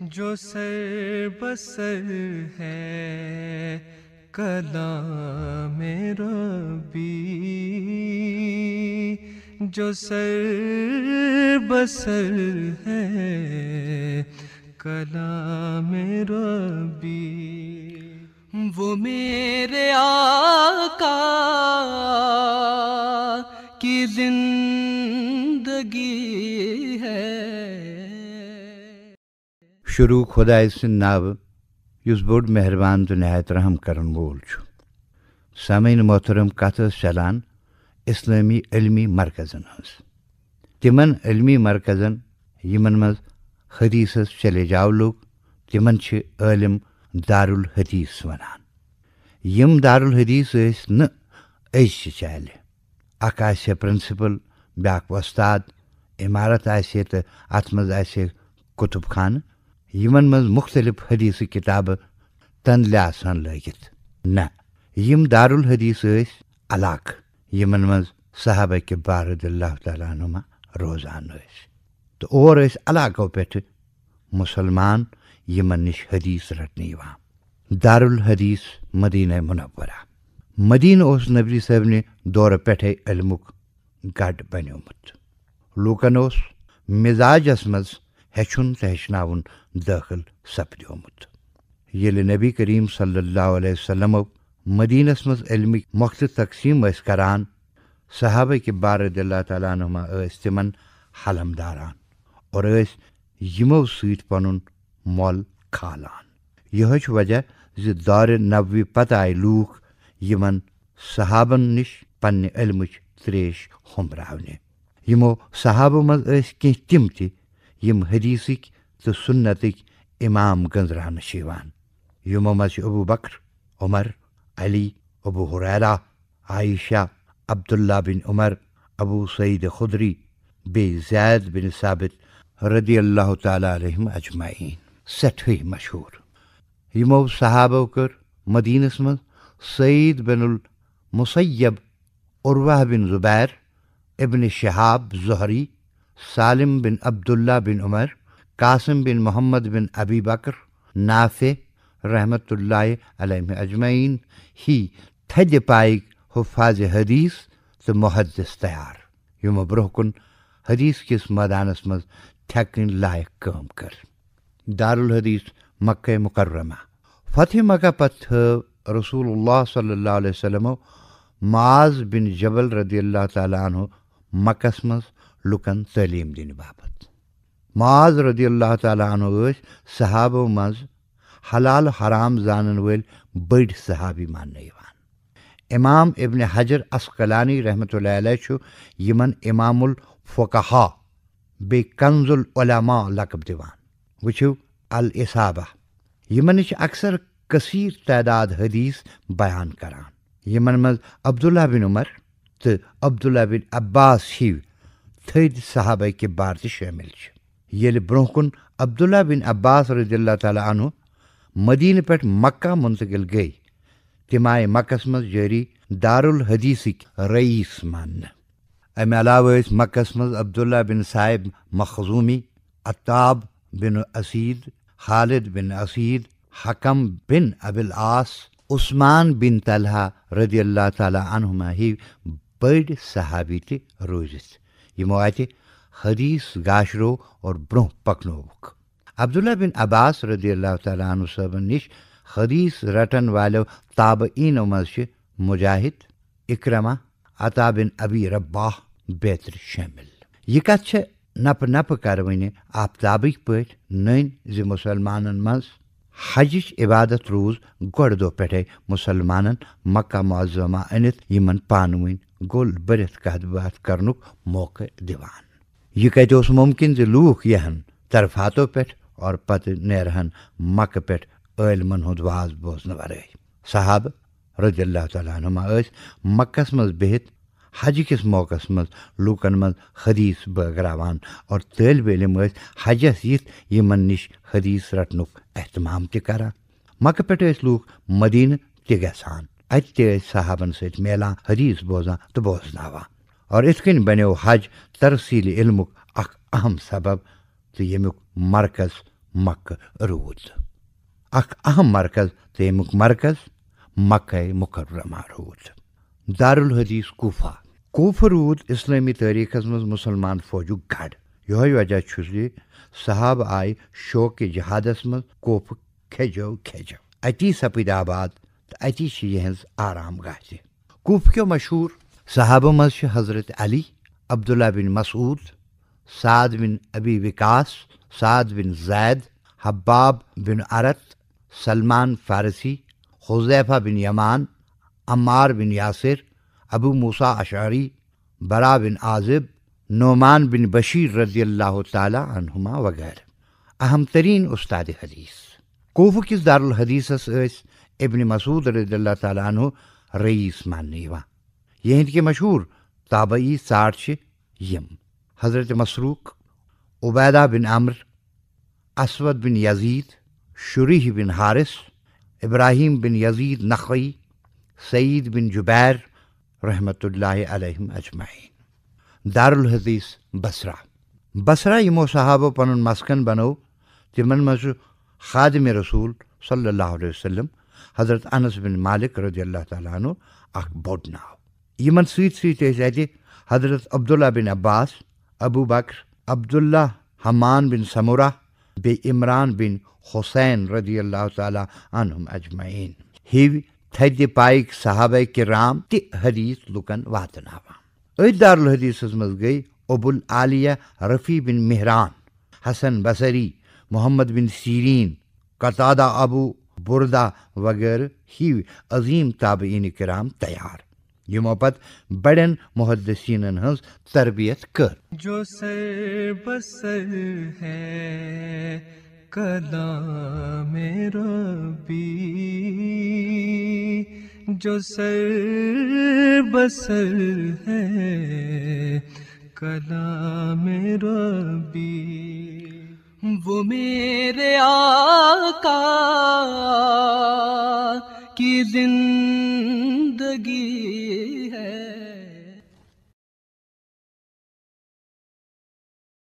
جو سر بسر ہے کلام ربی جو سر بسر ہے کلام شروع خدائے سن ناو یس بوڑ مہربان تو نہایت رحم کرن وول سمعن محترم کت چلان اسلامی علمی مرکزن ہز تم علمی مرکزن یمن مز حدیث چلے جاؤ لوگ تمہ دار الحدیث ونان دار الحدیث ازش چلہ اک پرنسپل بیاق وستاد عمارت تو ات مز کتب خانہ یمن من مختلف حدیث کتاب تندل لگت نہ یم نارالحدیث علاقہ یمن من صحابہ کے بارد اللہ تعالیٰ نما روزان تو اور پہ مسلمان یمن نش حدیث رٹنے دارالحدیث مدینہ منورہ مدینہ اس نبری نے دور علمک گٹ بنیومت لوکن اس مزاجس مز ہچنہ دٲخل سپدیومُت ییٚلہِ نبی کریٖم صلی اللہ علیہ وسلمو مدیٖنَس منٛز علمٕکۍ مۄختہٕ تقسیٖم ٲسۍ کران صحابہ کہِ بارد اللہ تعالیٰ ٲسۍ تِمن حلم داران اور ٲسۍ یِمو سۭتۍ اثو مۄل کھالان یِہوے چھُ وجہ زِ زار نبوِ پتہٕ آیہِ لوٗکھ یِمن صحابن نش پن علمچ تریش صحابو منٛز ٲسۍ کینٛہہ تِم تہِ یم حدیث تو سنتک امام گنزرانہ یمو مزو بکر عمر علی ابو حرالہ عائشہ عبداللہ بن عمر ابو سعید حدری بی زید بن ثابت رضی اللہ تعالیٰ علیہم اجمعین سٹھے مشہور یہو صحابو کر مدینس مز سعید بن المسیب عرواہ بن زبیر ابن شہاب ظہری سالم بن عبداللہ بن عمر قاسم بن محمد بن ابی بکر نافع رحمۃ اللہ علیہ اجمعین ہی تھج پائیک حفاظ حدیث تو محدث تیار یہ برہ کن حدیث کس میدانس مز تھکن لائق دار دارالحدیث مکہ مکرمہ فتح مکہ پتھ رسول اللہ صلی اللہ علیہ وسلم معاذ بن جبل رضی اللہ تعالیٰ عنہ مکس مز لکن تعلیم باپتھ باپ رضی اللہ تعالیٰ عنہ صحابو منٛز حلال حرام زانن وٲلۍ بٔڑۍ صحابی یِوان امام ابن حجر اسقلانی رحمۃ اللہ علیہ عمن امام بیٚیہِ کنز العلما لقب الصابہ یِمن نش اکثر کثیر تعداد حدیث بیان کران منٛز عبداللہ بن عمر تو عبداللہ بن عباس ہی تھد تد صاب قبارت شامل یل بروہ کن عبداللہ بن عباس رضی اللہ تعالیٰ عنہ مدینہ مکہ منتقل گئی تم آئی جاری دار الحدیث رئیس مانہ امہ عل مکس مزع عبداللہ بن صاحب مخظومی اطاب بن اسید خالد بن اسید حکم بن عبالاص عثمان بن طلحہ رضی اللہ تعالیٰ عنہما ہی بڑ صحابی روزت یمو اتہ حدیث گاشرو اور برہ پکنو عبداللہ بن عباس رضی اللہ تعالیٰ عنہ صاحب نش حدیث رٹن والو تابعین مجاہد اکرما عطا بن ابی ربا بیتر شامل یہ کت سے نپ نپہ کر ون آفتاب پہ نسلمان مز حج عبادت روز گر دسلمان مکہ معظمہ انت پانوین گول برت کت بات کرن موقع دیوان یہ کت اس ممکن زی لوک یہن طرفاتو پہ اور پت نیرہن مکہ پہ عالمن ہند واز بوزن ورائے صحاب رضی اللہ تعالیٰ نما مکس مز بہت حج کس موقع مز لوکن مز حدیث بگراوان اور طالب علم حجس یمن نش حدیث رٹن اہتمام تہ کر مکہ پہ لوک مدینہ تہ گسان ات تے صحابن ست میلان حدیث بوزان تو بوزن اور اس کن بنو حج ترسیل علم اخ اہم سبب تو یمیک مرکز مکہ رود اخ اہم مرکز تو یکیک مرکز مکہ مکرمہ رود دار کوفہ کوفہ كوف رود تاریخ تریخس منظ مسلمان فوج کھڑ یہ وجہ چھ جی صحاب آیہ شوق جہادس کوفہ کھجو کھجو اتی سپید آباد چھِ اتی یہ گاہ مشہوٗر صحابو منٛز مز حضرت علی عبداللہ بن مسعود سعد بن ابی وکاس سعد بن زید حباب بن عرت سلمان فارسی حذیفہ بن یمان عمار بن یاسر ابو موسا اشعری برا بن عازب نعمان بن بشیر رضی اللہ تعالیٰ عنہما وغیرہ اہم ترین استاد حدیث کوفو کس دارالحدیثس ابن مسعود رضی اللہ تعالیٰ عنہ رئیس مان یہ ہند کے مشہور تابعی یم حضرت مسروق عبیدہ بن امر اسود بن یزید شریح بن حارث ابراہیم بن یزید نقوی سعید بن جبیر رحمۃ اللہ علیہم اجمعین دارالحدیث بصرہ بصرہ یمو صحابہ پن مسکن بنو تمن مز خادم رسول صلی اللہ علیہ وسلم حضرت انس بن مالک رضی اللہ تعالیٰ عنہ عوام نا ست حضرت عبداللہ بن عباس ابو بکر عبداللہ حمان بن سمورہ بے عمران بن حسین رضی اللہ تعالیٰ عنہم اجمعین تھد پائک صحابہ کرام حدیث لکن واتن اعد منٛز گٔے گئی العالیہ رفیع بن مہران حسن بصری محمد بن سیرین قطادہ ابو بردہ وغیرہ ہی عظیم تابعین کرام تیار یمو پت بڑن محدثین ہز تربیت کر سر بسر ہے کلام ربی جو سر بسر ہے ربی وہ میرے آ का कि जिंदगी